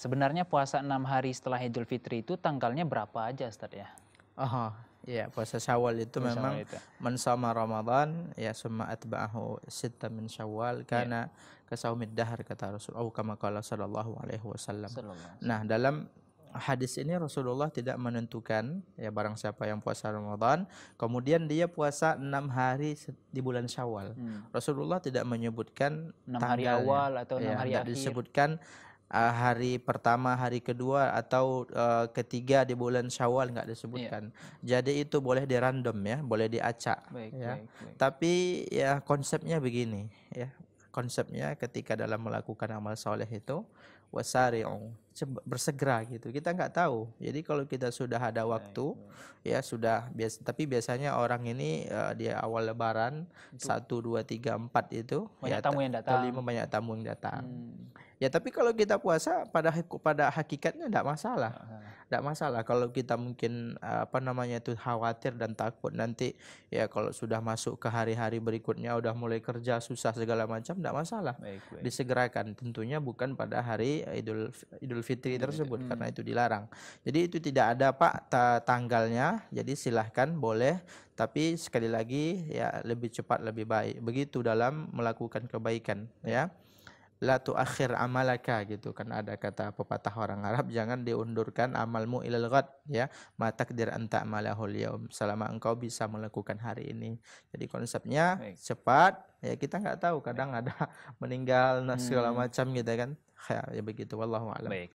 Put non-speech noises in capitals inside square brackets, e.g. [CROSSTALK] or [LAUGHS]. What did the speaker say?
Sebenarnya puasa enam hari setelah Idul Fitri itu tanggalnya berapa aja, Ustaz ya? Aha, ya puasa Syawal itu puasa memang mensama Ramadan ya summa atba'ahu sitta min Syawal iya. karena yeah. kesaumid dahar kata Rasul oh, kama qala sallallahu alaihi wasallam. Nah, dalam hadis ini Rasulullah tidak menentukan ya barang siapa yang puasa Ramadan kemudian dia puasa enam hari di bulan Syawal. Hmm. Rasulullah tidak menyebutkan enam hari awal atau enam ya, hari tidak disebutkan uh, hari pertama, hari kedua atau uh, ketiga di bulan Syawal nggak iya. disebutkan. Yeah. Jadi itu boleh di random ya, boleh diacak. Baik, ya. Baik, baik. Tapi ya konsepnya begini ya. Konsepnya ketika dalam melakukan amal soleh itu wasari'u bersegera gitu kita nggak tahu jadi kalau kita sudah ada waktu ya, ya sudah biasa tapi biasanya orang ini uh, dia awal lebaran satu dua tiga empat itu banyak ya, tamu yang datang atau lima banyak tamu yang datang hmm. Ya tapi kalau kita puasa pada pada hakikatnya tidak masalah, tidak masalah. Kalau kita mungkin eh, apa namanya itu khawatir dan takut nanti ya kalau sudah masuk ke hari-hari berikutnya udah mulai kerja susah segala macam tidak masalah. Baik, baik. Disegerakan tentunya bukan pada hari Idul Idul Fitri tersebut hmm. karena itu dilarang. Jadi itu tidak ada pak tanggalnya. Jadi silahkan boleh tapi sekali lagi ya lebih cepat lebih baik. Begitu dalam melakukan kebaikan ya la akhir amalaka gitu kan ada kata pepatah orang Arab jangan diundurkan amalmu ilal ghad ya ma takdir anta amalahul yaum selama engkau bisa melakukan hari ini jadi konsepnya Baik. cepat ya kita nggak tahu kadang Baik. ada [LAUGHS] meninggal segala hmm. macam gitu kan ya, begitu wallahu alam